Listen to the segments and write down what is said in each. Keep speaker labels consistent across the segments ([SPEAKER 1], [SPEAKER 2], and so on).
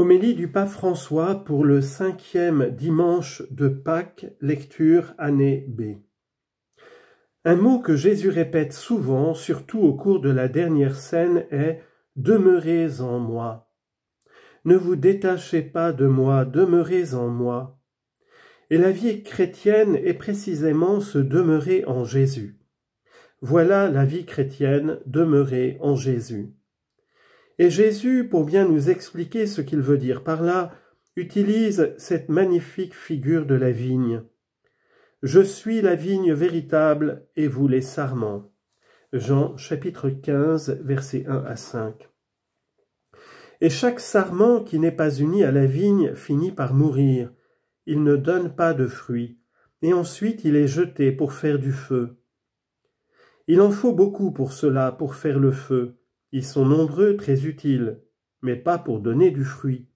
[SPEAKER 1] Homélie du pape François pour le cinquième dimanche de Pâques, lecture année B. Un mot que Jésus répète souvent, surtout au cours de la dernière scène, est Demeurez en moi. Ne vous détachez pas de moi, demeurez en moi. Et la vie chrétienne est précisément ce « demeurer en Jésus. Voilà la vie chrétienne, demeurer en Jésus. Et Jésus, pour bien nous expliquer ce qu'il veut dire par là, utilise cette magnifique figure de la vigne. Je suis la vigne véritable et vous les sarments. Jean chapitre 15 versets 1 à 5. Et chaque sarment qui n'est pas uni à la vigne finit par mourir. Il ne donne pas de fruits. Et ensuite il est jeté pour faire du feu. Il en faut beaucoup pour cela, pour faire le feu. Ils sont nombreux, très utiles, mais pas pour donner du fruit.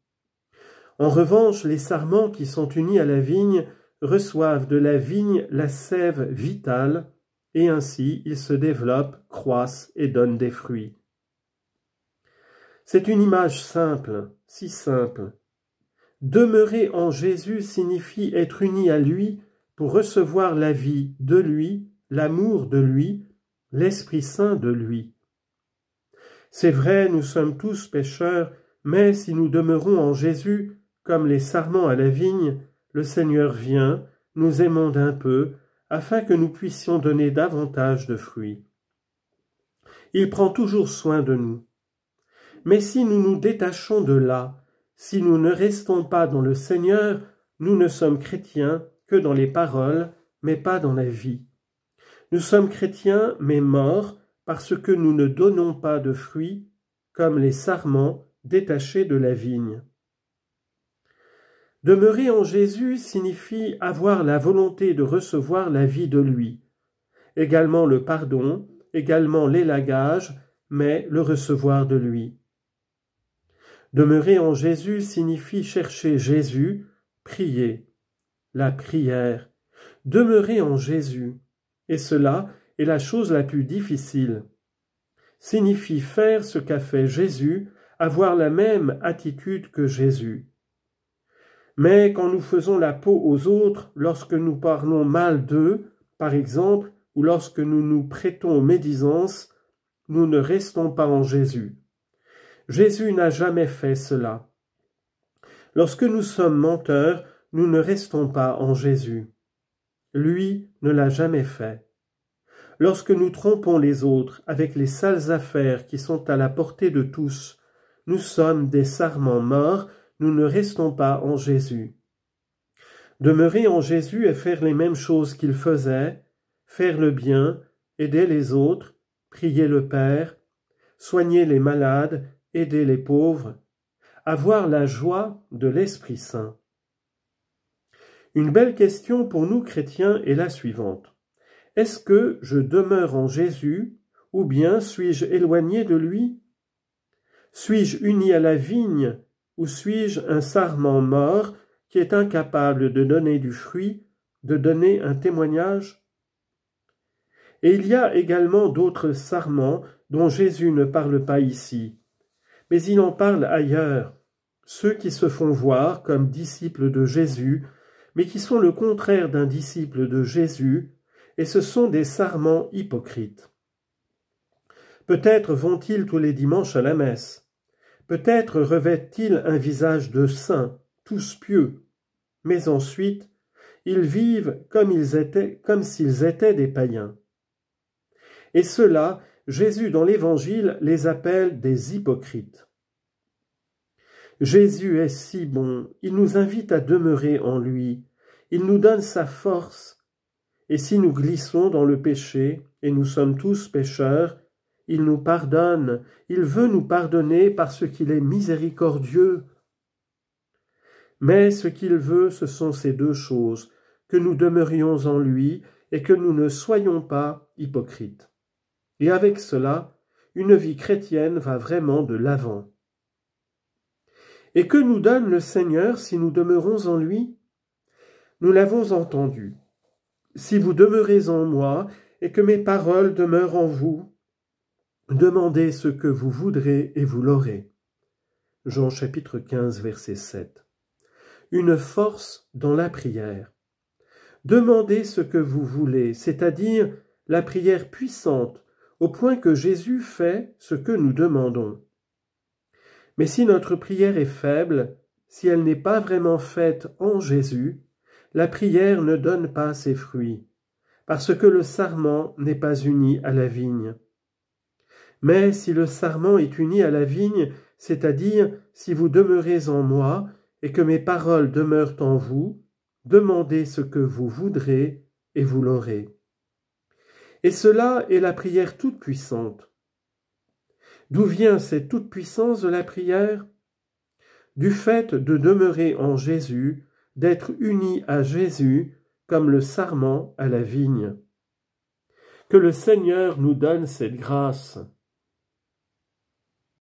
[SPEAKER 1] En revanche, les sarments qui sont unis à la vigne reçoivent de la vigne la sève vitale, et ainsi ils se développent, croissent et donnent des fruits. C'est une image simple, si simple. Demeurer en Jésus signifie être uni à lui pour recevoir la vie de lui, l'amour de lui, l'Esprit Saint de lui. C'est vrai, nous sommes tous pécheurs, mais si nous demeurons en Jésus, comme les sarments à la vigne, le Seigneur vient, nous aimons d'un peu, afin que nous puissions donner davantage de fruits. Il prend toujours soin de nous. Mais si nous nous détachons de là, si nous ne restons pas dans le Seigneur, nous ne sommes chrétiens que dans les paroles, mais pas dans la vie. Nous sommes chrétiens, mais morts, parce que nous ne donnons pas de fruits comme les sarments détachés de la vigne. Demeurer en Jésus signifie avoir la volonté de recevoir la vie de lui, également le pardon, également l'élagage, mais le recevoir de lui. Demeurer en Jésus signifie chercher Jésus, prier, la prière, demeurer en Jésus, et cela la chose la plus difficile. Signifie faire ce qu'a fait Jésus, avoir la même attitude que Jésus. Mais quand nous faisons la peau aux autres, lorsque nous parlons mal d'eux, par exemple, ou lorsque nous nous prêtons médisance, nous ne restons pas en Jésus. Jésus n'a jamais fait cela. Lorsque nous sommes menteurs, nous ne restons pas en Jésus. Lui ne l'a jamais fait. Lorsque nous trompons les autres avec les sales affaires qui sont à la portée de tous, nous sommes des sarments morts, nous ne restons pas en Jésus. Demeurer en Jésus et faire les mêmes choses qu'il faisait, faire le bien, aider les autres, prier le Père, soigner les malades, aider les pauvres, avoir la joie de l'Esprit Saint. Une belle question pour nous chrétiens est la suivante. Est-ce que je demeure en Jésus ou bien suis-je éloigné de lui Suis-je uni à la vigne ou suis-je un sarment mort qui est incapable de donner du fruit, de donner un témoignage Et il y a également d'autres sarments dont Jésus ne parle pas ici, mais il en parle ailleurs, ceux qui se font voir comme disciples de Jésus, mais qui sont le contraire d'un disciple de Jésus, et ce sont des sarments hypocrites. Peut-être vont-ils tous les dimanches à la messe, peut-être revêtent-ils un visage de saints, tous pieux, mais ensuite ils vivent comme étaient, comme s'ils étaient des païens. Et cela, Jésus dans l'Évangile les appelle des hypocrites. Jésus est si bon, il nous invite à demeurer en lui, il nous donne sa force, et si nous glissons dans le péché, et nous sommes tous pécheurs, il nous pardonne, il veut nous pardonner parce qu'il est miséricordieux. Mais ce qu'il veut, ce sont ces deux choses, que nous demeurions en lui et que nous ne soyons pas hypocrites. Et avec cela, une vie chrétienne va vraiment de l'avant. Et que nous donne le Seigneur si nous demeurons en lui Nous l'avons entendu si vous demeurez en moi et que mes paroles demeurent en vous, demandez ce que vous voudrez et vous l'aurez. Jean chapitre 15 verset 7. Une force dans la prière. Demandez ce que vous voulez, c'est-à-dire la prière puissante, au point que Jésus fait ce que nous demandons. Mais si notre prière est faible, si elle n'est pas vraiment faite en Jésus, la prière ne donne pas ses fruits, parce que le sarment n'est pas uni à la vigne. Mais si le sarment est uni à la vigne, c'est-à-dire si vous demeurez en moi et que mes paroles demeurent en vous, demandez ce que vous voudrez et vous l'aurez. Et cela est la prière toute puissante. D'où vient cette toute puissance de la prière Du fait de demeurer en Jésus d'être unis à Jésus comme le sarment à la vigne. Que le Seigneur nous donne cette grâce.